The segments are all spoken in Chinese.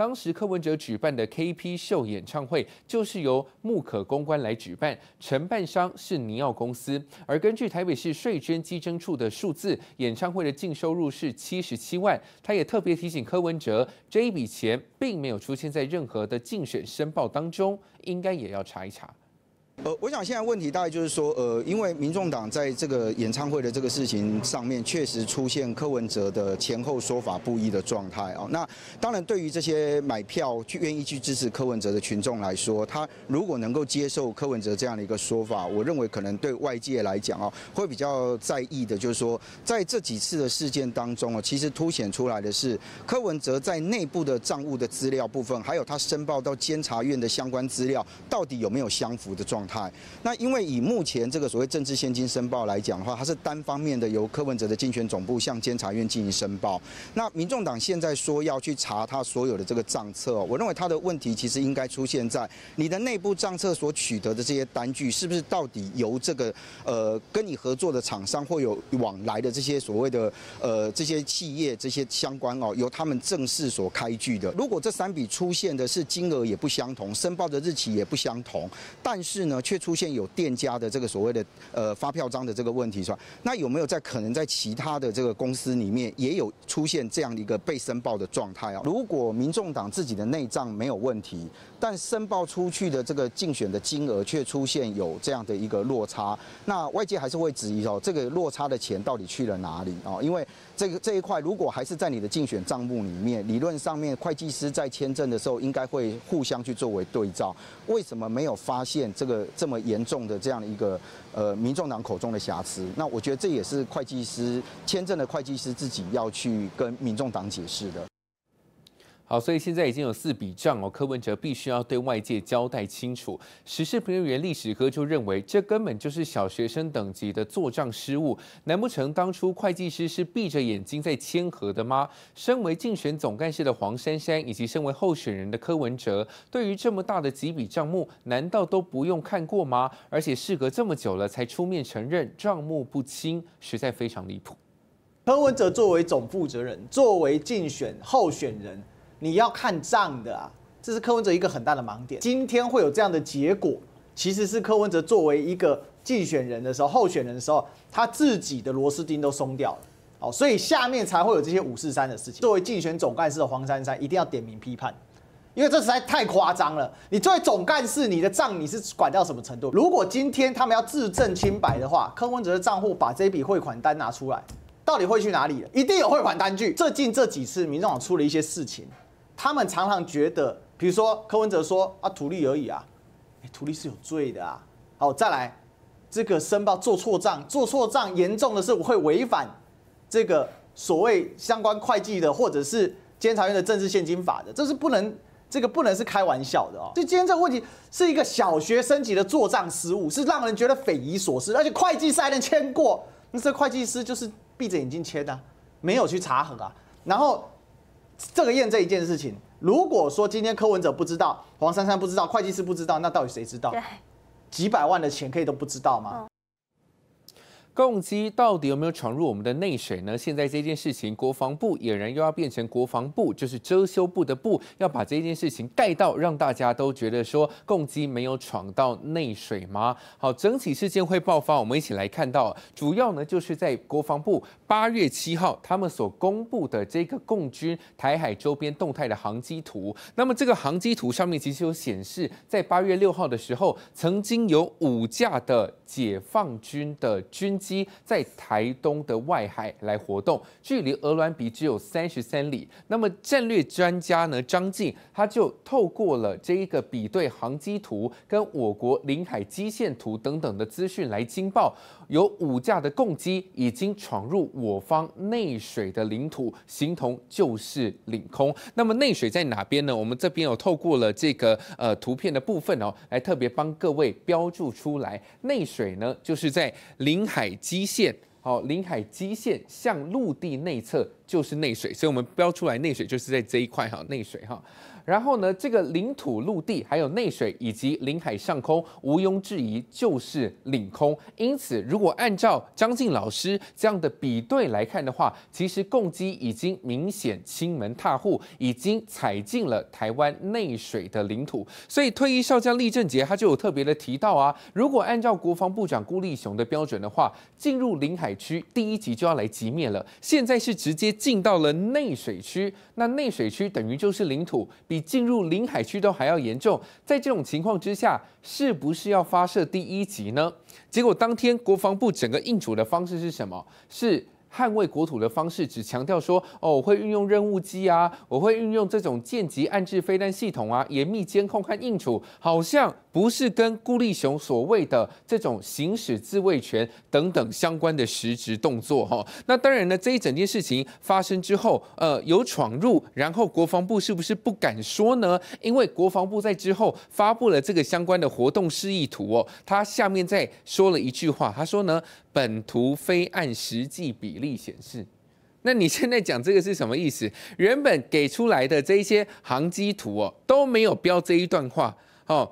当时柯文哲举办的 K P 秀演唱会，就是由木可公关来举办，承办商是尼奥公司。而根据台北市税捐基征处的数字，演唱会的净收入是七十七万。他也特别提醒柯文哲，这一笔钱并没有出现在任何的竞选申报当中，应该也要查一查。呃，我想现在问题大概就是说，呃，因为民众党在这个演唱会的这个事情上面，确实出现柯文哲的前后说法不一的状态啊。那当然，对于这些买票去愿意去支持柯文哲的群众来说，他如果能够接受柯文哲这样的一个说法，我认为可能对外界来讲啊，会比较在意的，就是说，在这几次的事件当中啊，其实凸显出来的是柯文哲在内部的账务的资料部分，还有他申报到监察院的相关资料，到底有没有相符的状？态。那因为以目前这个所谓政治现金申报来讲的话，它是单方面的由柯文哲的竞选总部向监察院进行申报。那民众党现在说要去查他所有的这个账册，我认为他的问题其实应该出现在你的内部账册所取得的这些单据，是不是到底由这个呃跟你合作的厂商或有往来的这些所谓的呃这些企业这些相关哦，由他们正式所开具的？如果这三笔出现的是金额也不相同，申报的日期也不相同，但是呢？却出现有店家的这个所谓的呃发票章的这个问题，是吧？那有没有在可能在其他的这个公司里面也有出现这样的一个被申报的状态啊？如果民众党自己的内脏没有问题。但申报出去的这个竞选的金额却出现有这样的一个落差，那外界还是会质疑哦，这个落差的钱到底去了哪里哦？因为这个这一块如果还是在你的竞选账目里面，理论上面会计师在签证的时候应该会互相去作为对照，为什么没有发现这个这么严重的这样的一个呃民众党口中的瑕疵？那我觉得这也是会计师签证的会计师自己要去跟民众党解释的。好，所以现在已经有四笔账哦，柯文哲必须要对外界交代清楚。时事评论员历史哥就认为，这根本就是小学生等级的做账失误。难不成当初会计师是闭着眼睛在签合的吗？身为竞选总干事的黄珊珊，以及身为候选人的柯文哲，对于这么大的几笔账目，难道都不用看过吗？而且事隔这么久了才出面承认账目不清，实在非常离谱。柯文哲作为总负责人，作为竞选候选人。你要看账的啊，这是柯文哲一个很大的盲点。今天会有这样的结果，其实是柯文哲作为一个竞选人的时候、候选人的时候，他自己的螺丝钉都松掉了。好，所以下面才会有这些五四三的事情。作为竞选总干事的黄珊珊，一定要点名批判，因为这实在太夸张了。你作为总干事，你的账你是管到什么程度？如果今天他们要自证清白的话，柯文哲的账户把这笔汇款单拿出来，到底会去哪里？一定有汇款单据。最近这几次，民众党出了一些事情。他们常常觉得，比如说柯文哲说啊，图地而已啊，哎，图利是有罪的啊。好，再来，这个申报做错账，做错账，严重的是会违反这个所谓相关会计的，或者是监察院的政治现金法的，这是不能，这个不能是开玩笑的哦。就今天这个问题是一个小学生级的做账失误，是让人觉得匪夷所思，而且会计还能签过，那这会计师就是闭着眼睛签的，没有去查核啊，然后。这个验证一件事情，如果说今天柯文哲不知道，黄珊珊不知道，会计师不知道，那到底谁知道？几百万的钱可以都不知道吗？共机到底有没有闯入我们的内水呢？现在这件事情，国防部俨然又要变成国防部就是遮羞布的布，要把这件事情盖到，让大家都觉得说共机没有闯到内水吗？好，整体事件会爆发，我们一起来看到，主要呢就是在国防部八月七号他们所公布的这个共军台海周边动态的航机图。那么这个航机图上面其实有显示，在八月六号的时候，曾经有五架的解放军的军机。机在台东的外海来活动，距离鹅銮鼻只有三十三里。那么战略专家呢张静，他就透过了这一个比对航机图跟我国领海基线图等等的资讯来惊报，有五架的共机已经闯入我方内水的领土，形同就是领空。那么内水在哪边呢？我们这边有透过了这个呃图片的部分哦，来特别帮各位标注出来。内水呢就是在领海。基线，好，临海基线向陆地内侧就是内水，所以我们标出来内水就是在这一块哈，内水哈。然后呢，这个领土、陆地、还有内水以及领海上空，毋庸置疑就是领空。因此，如果按照张静老师这样的比对来看的话，其实共机已经明显亲门踏户，已经踩进了台湾内水的领土。所以，退役少将厉正杰他就有特别的提到啊，如果按照国防部长顾立雄的标准的话，进入领海区第一级就要来击灭了。现在是直接进到了内水区，那内水区等于就是领土。比进入领海区都还要严重，在这种情况之下，是不是要发射第一级呢？结果当天国防部整个应处的方式是什么？是。捍卫国土的方式，只强调说哦，我会运用任务机啊，我会运用这种舰级暗制飞弹系统啊，严密监控和应处，好像不是跟辜立雄所谓的这种行使自卫权等等相关的实质动作哈。那当然呢，这一整件事情发生之后，呃，有闯入，然后国防部是不是不敢说呢？因为国防部在之后发布了这个相关的活动示意图哦，他下面在说了一句话，他说呢，本图非按实际比。力显示，那你现在讲这个是什么意思？原本给出来的这一些航机图哦都没有标这一段话哦，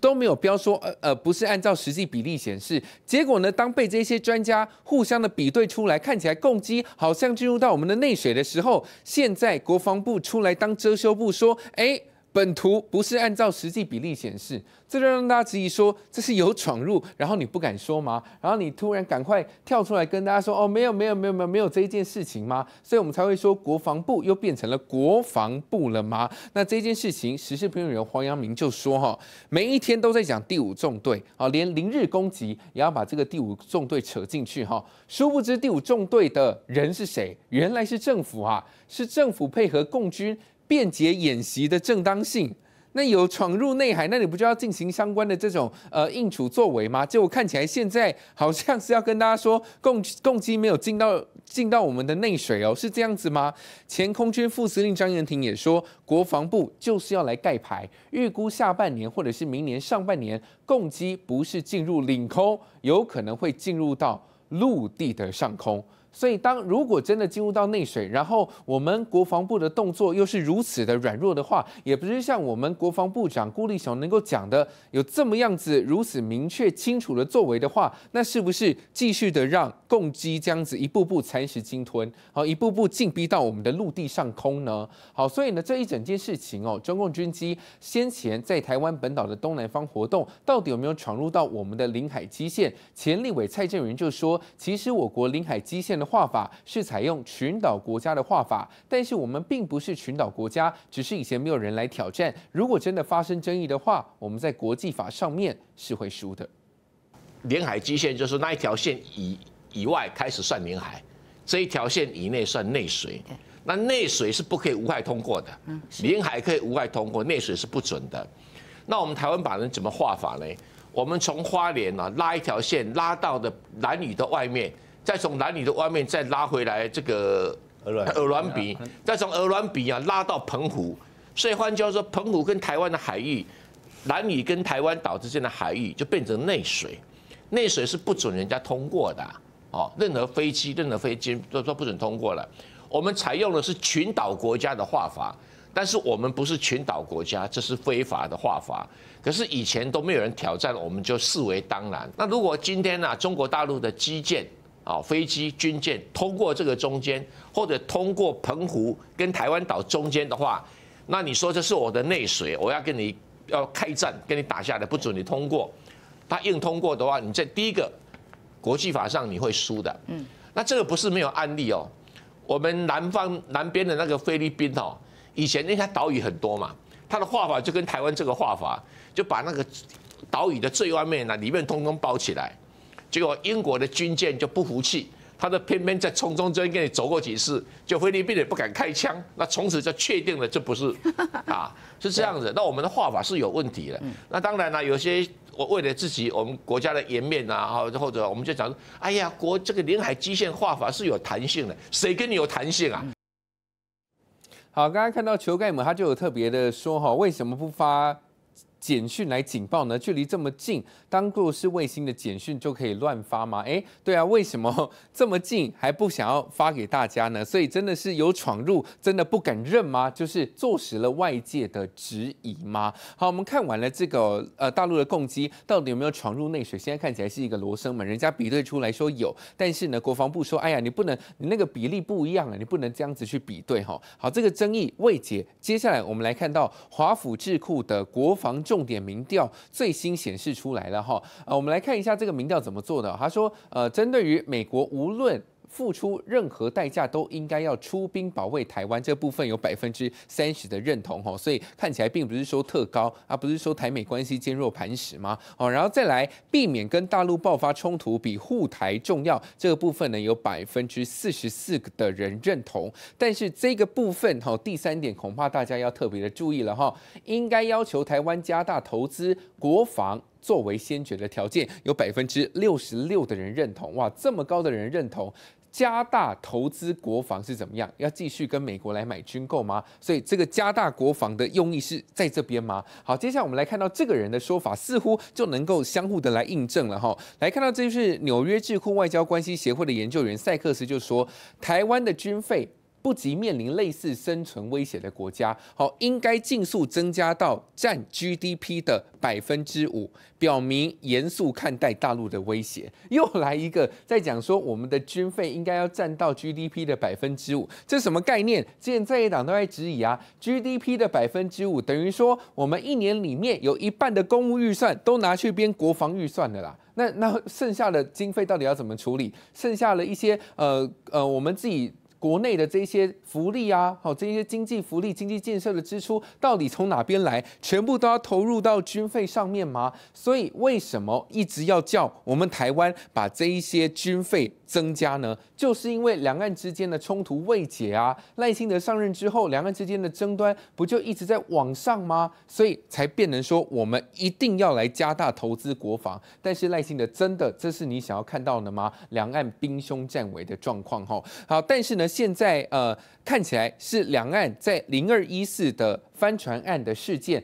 都没有标说呃呃不是按照实际比例显示。结果呢，当被这些专家互相的比对出来，看起来共机好像进入到我们的内水的时候，现在国防部出来当遮羞布说，哎。本图不是按照实际比例显示，这就让大家质疑说这是有闯入，然后你不敢说吗？然后你突然赶快跳出来跟大家说哦没有没有没有没有没有这一件事情吗？所以我们才会说国防部又变成了国防部了吗？那这件事情，时事评论员黄阳明就说哈，每一天都在讲第五纵队啊，连零日攻击也要把这个第五纵队扯进去哈。殊不知第五纵队的人是谁？原来是政府啊，是政府配合共军。便捷演习的正当性，那有闯入内海，那你不就要进行相关的这种呃应处作为吗？结果看起来现在好像是要跟大家说，共共机没有进到进到我们的内水哦，是这样子吗？前空军副司令张延廷也说，国防部就是要来盖牌，预估下半年或者是明年上半年，共机不是进入领空，有可能会进入到陆地的上空。所以，当如果真的进入到内水，然后我们国防部的动作又是如此的软弱的话，也不是像我们国防部长顾立雄能够讲的有这么样子如此明确清楚的作为的话，那是不是继续的让共机这样子一步步蚕食鲸吞，好，一步步进逼到我们的陆地上空呢？好，所以呢，这一整件事情哦，中共军机先前在台湾本岛的东南方活动，到底有没有闯入到我们的领海基线？前立委蔡正元就说，其实我国领海基线呢。画法是采用群岛国家的画法，但是我们并不是群岛国家，只是以前没有人来挑战。如果真的发生争议的话，我们在国际法上面是会输的。连海基线就是那一条线以以外开始算领海，这一条线以内算内水。那内水是不可以无害通过的，连领海可以无害通过，内水是不准的。那我们台湾把人怎么画法呢？我们从花莲啊拉一条线拉到的蓝屿的外面。再从南里的外面再拉回来，这个鹅卵鹅再从鹅卵鼻啊拉到澎湖，所以换句话说，澎湖跟台湾的海域，南里跟台湾岛之间的海域就变成内水，内水是不准人家通过的哦，任何飞机、任何飞机都都不准通过了。我们采用的是群岛国家的画法，但是我们不是群岛国家，这是非法的画法。可是以前都没有人挑战，我们就视为当然。那如果今天呢，中国大陆的基建？啊，飞机、军舰通过这个中间，或者通过澎湖跟台湾岛中间的话，那你说这是我的内水，我要跟你要开战，跟你打下来，不准你通过。他硬通过的话，你在第一个国际法上你会输的。嗯，那这个不是没有案例哦。我们南方南边的那个菲律宾哦，以前因为它岛屿很多嘛，它的画法就跟台湾这个画法，就把那个岛屿的最外面呢，里面通通包起来。结果英国的军舰就不服气，他就偏偏在从中间给你走过几次，就菲律宾也不敢开枪，那从此就确定了这不是 啊，是这样子。那我们的画法是有问题的。那当然了，有些我为了自己我们国家的颜面啊，或者我们就讲，哎呀，国这个领海基线画法是有弹性的，谁跟你有弹性啊？好，刚刚看到裘盖姆他就有特别的说哈，为什么不发？简讯来警报呢？距离这么近，当过是卫星的简讯就可以乱发吗？哎，对啊，为什么 这么近还不想要发给大家呢？所以真的是有闯入，真的不敢认吗？就是坐实了外界的质疑吗？好，我们看完了这个呃大陆的攻击到底有没有闯入内水，现在看起来是一个罗生门。人家比对出来说有，但是呢，国防部说，哎呀，你不能你那个比例不一样了，你不能这样子去比对哈。好，这个争议未解。接下来我们来看到华府智库的国防。重点民调最新显示出来了哈，呃，我们来看一下这个民调怎么做的。他说，呃，针对于美国，无论。付出任何代价都应该要出兵保卫台湾这部分有百分之三十的认同哈，所以看起来并不是说特高，而不是说台美关系坚若磐石吗？哦，然后再来避免跟大陆爆发冲突比护台重要这个部分呢有百分之四十四的人认同，但是这个部分哈第三点恐怕大家要特别的注意了哈，应该要求台湾加大投资国防作为先决的条件，有百分之六十六的人认同哇，这么高的人认同。加大投资国防是怎么样？要继续跟美国来买军购吗？所以这个加大国防的用意是在这边吗？好，接下来我们来看到这个人的说法，似乎就能够相互的来印证了哈。来看到这就是纽约智库外交关系协会的研究员塞克斯就说，台湾的军费。不及面临类似生存威胁的国家，好，应该尽速增加到占 GDP 的百分之五，表明严肃看待大陆的威胁。又来一个在讲说，我们的军费应该要占到 GDP 的百分之五，这什么概念？之前在野党都在质疑啊，GDP 的百分之五等于说我们一年里面有一半的公务预算都拿去编国防预算的啦。那那剩下的经费到底要怎么处理？剩下了一些呃呃，我们自己。国内的这些福利啊，好，这些经济福利、经济建设的支出到底从哪边来？全部都要投入到军费上面吗？所以为什么一直要叫我们台湾把这一些军费？增加呢，就是因为两岸之间的冲突未解啊。赖清德上任之后，两岸之间的争端不就一直在往上吗？所以才变成说，我们一定要来加大投资国防。但是赖清德真的这是你想要看到的吗？两岸兵凶战危的状况哈。好，但是呢，现在呃看起来是两岸在零二一四的帆船案的事件。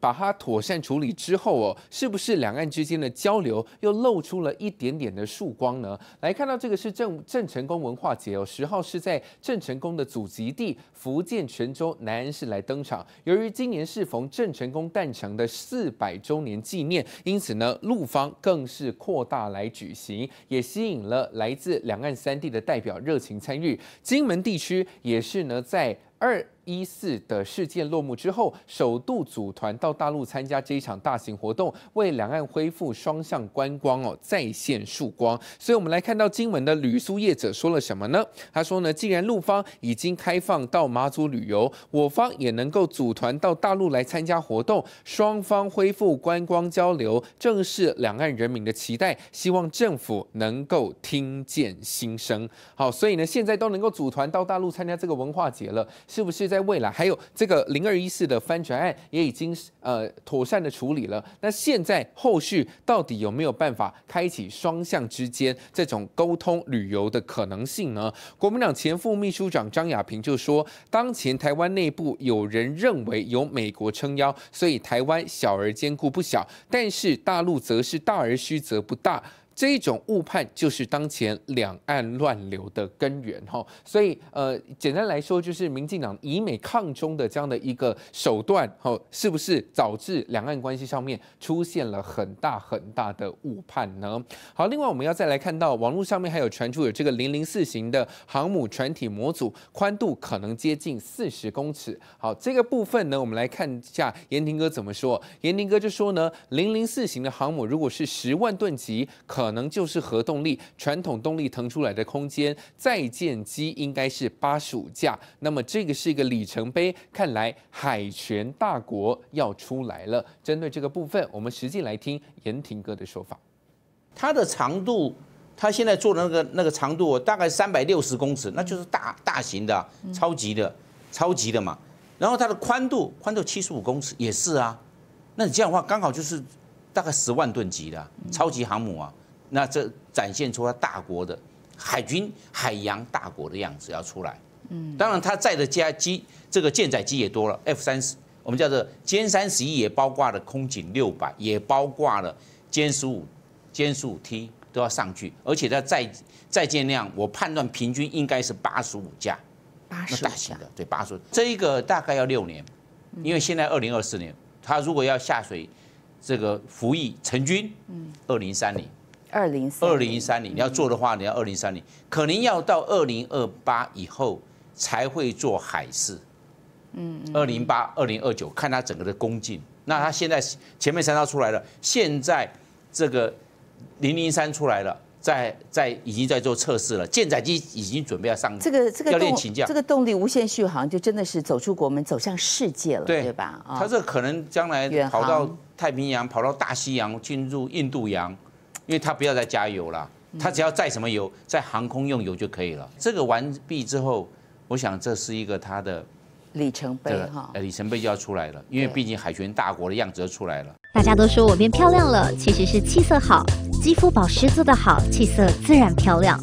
把它妥善处理之后哦，是不是两岸之间的交流又露出了一点点的曙光呢？来看到这个是郑郑成功文化节哦，十号是在郑成功的祖籍地福建泉州南安市来登场。由于今年是逢郑成功诞辰的四百周年纪念，因此呢，陆方更是扩大来举行，也吸引了来自两岸三地的代表热情参与。金门地区也是呢，在二。一四的事件落幕之后，首度组团到大陆参加这一场大型活动，为两岸恢复双向观光哦，再现曙光。所以，我们来看到金门的旅宿业者说了什么呢？他说呢，既然陆方已经开放到马祖旅游，我方也能够组团到大陆来参加活动，双方恢复观光交流，正是两岸人民的期待，希望政府能够听见心声。好，所以呢，现在都能够组团到大陆参加这个文化节了，是不是在？在未来，还有这个零二一四的翻船案也已经呃妥善的处理了。那现在后续到底有没有办法开启双向之间这种沟通旅游的可能性呢？国民党前副秘书长张亚平就说，当前台湾内部有人认为有美国撑腰，所以台湾小而坚固不小；但是大陆则是大而虚则不大。这一种误判就是当前两岸乱流的根源哈，所以呃，简单来说就是民进党以美抗中这样的一个手段哈，是不是导致两岸关系上面出现了很大很大的误判呢？好，另外我们要再来看到网络上面还有传出有这个零零四型的航母船体模组宽度可能接近四十公尺。好，这个部分呢，我们来看一下严廷哥怎么说。严廷哥就说呢，零零四型的航母如果是十万吨级，可可能就是核动力、传统动力腾出来的空间，再建机应该是八十五架。那么这个是一个里程碑，看来海权大国要出来了。针对这个部分，我们实际来听严廷哥的说法。它的长度，它现在做的那个那个长度大概三百六十公尺，那就是大大型的、超级的、超级的嘛。然后它的宽度，宽度七十五公尺也是啊。那你这样的话，刚好就是大概十万吨级的超级航母啊。那这展现出了大国的海军海洋大国的样子要出来，嗯，当然它载的机这个舰载机也多了，F 三十我们叫做歼三十一也包括了空警六百，也包括了歼十五、歼十五 T 都要上去，而且它载载舰量我判断平均应该是八十五架，八十大型的对八十这一个大概要六年，因为现在二零二四年它如果要下水，这个服役成军，嗯，二零三零。二零二零一三零，你要做的话，你要二零三零，可能要到二零二八以后才会做海事。嗯，二零八、二零二九，看它整个的攻劲。那它现在前面三架出来了，现在这个零零三出来了，在在已经在做测试了，舰载机已经准备要上。这个这个教练请教，这个动力无限续航，就真的是走出国门，走向世界了，对吧？它这可能将来跑到太平洋，跑到大西洋，进入印度洋。因为他不要再加油了，他只要载什么油，在航空用油就可以了。这个完毕之后，我想这是一个他的里程碑哈，里程碑就要出来了。因为毕竟海权大国的样子就出来了。大家都说我变漂亮了，其实是气色好，肌肤保湿做得好，气色自然漂亮。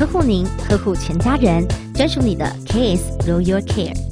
呵护您，呵护全家人，专属你的 Kiss Royal Care。